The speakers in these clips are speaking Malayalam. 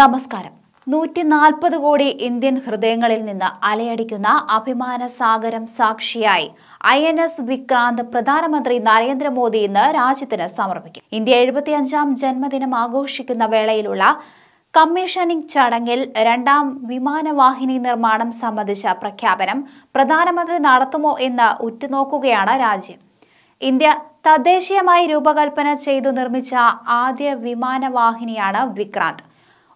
നമസ്കാരം നൂറ്റി നാൽപ്പത് കോടി ഇന്ത്യൻ ഹൃദയങ്ങളിൽ നിന്ന് അലയടിക്കുന്ന അഭിമാന സാഗരം സാക്ഷിയായി ഐ എൻ എസ് വിക്രാന്ത് പ്രധാനമന്ത്രി നരേന്ദ്രമോദി ഇന്ന് രാജ്യത്തിന് സമർപ്പിക്കും ഇന്ത്യ എഴുപത്തിയഞ്ചാം ജന്മദിനം ആഘോഷിക്കുന്ന വേളയിലുള്ള കമ്മീഷനിംഗ് ചടങ്ങിൽ രണ്ടാം വിമാനവാഹിനി നിർമ്മാണം സംബന്ധിച്ച പ്രഖ്യാപനം പ്രധാനമന്ത്രി നടത്തുമോ എന്ന് ഉറ്റുനോക്കുകയാണ് രാജ്യം ഇന്ത്യ തദ്ദേശീയമായി രൂപകൽപ്പന ചെയ്തു നിർമ്മിച്ച ആദ്യ വിമാനവാഹിനിയാണ് വിക്രാന്ത്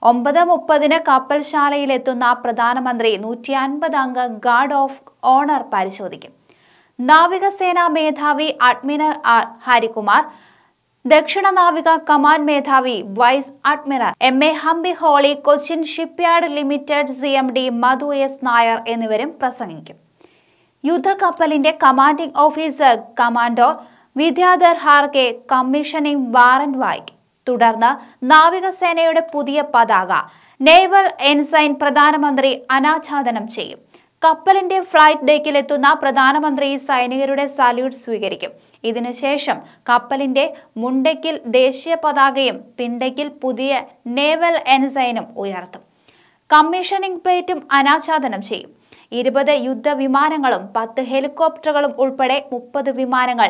ഒമ്പത് മുപ്പതിന് കപ്പൽശാലയിലെത്തുന്ന പ്രധാനമന്ത്രി നൂറ്റി അൻപത് അംഗ ഗാർഡ് ഓഫ് ഓണർ പരിശോധിക്കും നാവികസേനാ മേധാവി അഡ്മിറൽ ആർ ഹരികുമാർ ദക്ഷിണ നാവിക കമാൻഡ് മേധാവി vice admiral M A Hampiholi Cochin shipyard limited C M D Madhu S Nair എന്നിവരും പ്രസംഗിക്കും യുദ്ധക്കപ്പലിന്റെ commanding officer commander Vidyadhar Harke commissioning warrant വായിക്കും തുടർന്ന് നാവികസേനയുടെ പുതിയ പതാക നേവൽ എൻസൈൻ പ്രധാനമന്ത്രി അനാച്ഛാദനം ചെയ്യും കപ്പലിന്റെ ഫ്ലൈറ്റ് ഡെക്കിലെത്തുന്ന പ്രധാനമന്ത്രി സൈനികരുടെ സല്യൂട്ട് സ്വീകരിക്കും ഇതിനുശേഷം കപ്പലിന്റെ മുണ്ടയ്ക്കിൽ ദേശീയ പതാകയും പിണ്ടയ്ക്കിൽ പുതിയ നേവൽ എൻസൈനും ഉയർത്തും കമ്മീഷനിംഗ് പ്ലേറ്റും അനാച്ഛാദനം ചെയ്യും ഇരുപത് യുദ്ധവിമാനങ്ങളും പത്ത് ഹെലികോപ്റ്ററുകളും ഉൾപ്പെടെ മുപ്പത് വിമാനങ്ങൾ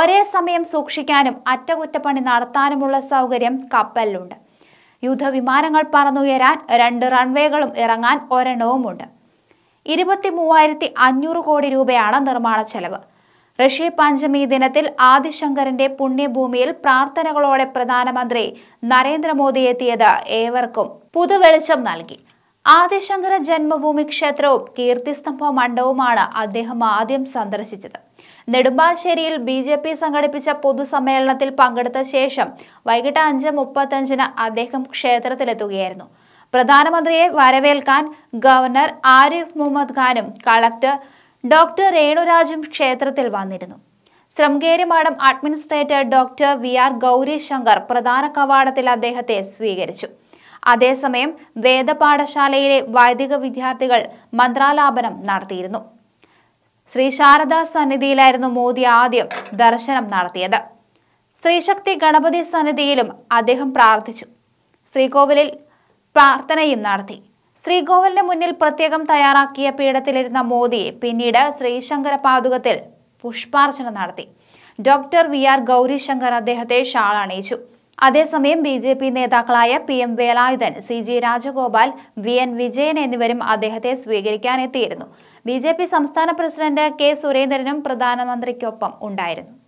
ഒരേ സമയം സൂക്ഷിക്കാനും അറ്റകുറ്റപ്പണി നടത്താനുമുള്ള സൗകര്യം കപ്പലിലുണ്ട് യുദ്ധവിമാനങ്ങൾ പറന്നുയരാൻ രണ്ട് റൺവേകളും ഇറങ്ങാൻ ഒരെണ്ണവുമുണ്ട് ഇരുപത്തി മൂവായിരത്തി അഞ്ഞൂറ് കോടി രൂപയാണ് നിർമ്മാണ ചെലവ് ഋഷി പഞ്ചമി ദിനത്തിൽ ആദിശങ്കറിന്റെ പുണ്യഭൂമിയിൽ പ്രാർത്ഥനകളോടെ പ്രധാനമന്ത്രി നരേന്ദ്രമോദി എത്തിയത് ഏവർക്കും പുതുവെളിച്ചം നൽകി ആദിശങ്കര ജന്മഭൂമി ക്ഷേത്രവും കീർത്തിസ്തംഭ മണ്ഡവുമാണ് അദ്ദേഹം ആദ്യം സന്ദർശിച്ചത് നെടുമ്പാശ്ശേരിയിൽ ബി ജെ പി സംഘടിപ്പിച്ച പൊതുസമ്മേളനത്തിൽ പങ്കെടുത്ത ശേഷം വൈകിട്ട് അഞ്ച് മുപ്പത്തഞ്ചിന് അദ്ദേഹം ക്ഷേത്രത്തിലെത്തുകയായിരുന്നു പ്രധാനമന്ത്രിയെ വരവേൽക്കാൻ ഗവർണർ ആരിഫ് മുഹമ്മദ് ഖാനും കളക്ടർ ഡോക്ടർ രേണുരാജും ക്ഷേത്രത്തിൽ വന്നിരുന്നു Sringeri madam administrator doctor V R Gauri Shankar പ്രധാന കവാടത്തിൽ അദ്ദേഹത്തെ സ്വീകരിച്ചു അതേസമയം വേദപാഠശാലയിലെ വൈദിക വിദ്യാർത്ഥികൾ മന്ത്രാലാപനം നടത്തിയിരുന്നു ശ്രീ ശാരദാ സന്നിധിയിലായിരുന്നു മോദി ആദ്യം ദർശനം നടത്തിയത് ശ്രീശക്തി ഗണപതി സന്നിധിയിലും അദ്ദേഹം പ്രാർത്ഥിച്ചു ശ്രീകോവിലിൽ പ്രാർത്ഥനയും നടത്തി ശ്രീകോവിലിന് മുന്നിൽ പ്രത്യേകം തയ്യാറാക്കിയ പീഠത്തിലിരുന്ന മോദി പിന്നീട് ശ്രീശങ്കര പാതുകത്തിൽ പുഷ്പാർച്ചന നടത്തി ഡോക്ടർ വി ആർ ഗൗരിശങ്കർ അദ്ദേഹത്തെ ഷാൾ അണിയിച്ചു അതേസമയം ബി ജെ പി നേതാക്കളായ P M Velayudhan C G Rajagopal V N Vijayan എന്നിവരും അദ്ദേഹത്തെ സ്വീകരിക്കാനെത്തിയിരുന്നു ബി ജെ പി സംസ്ഥാന പ്രസിഡന്റ് കെ സുരേന്ദ്രനും പ്രധാനമന്ത്രിക്കൊപ്പം ഉണ്ടായിരുന്നു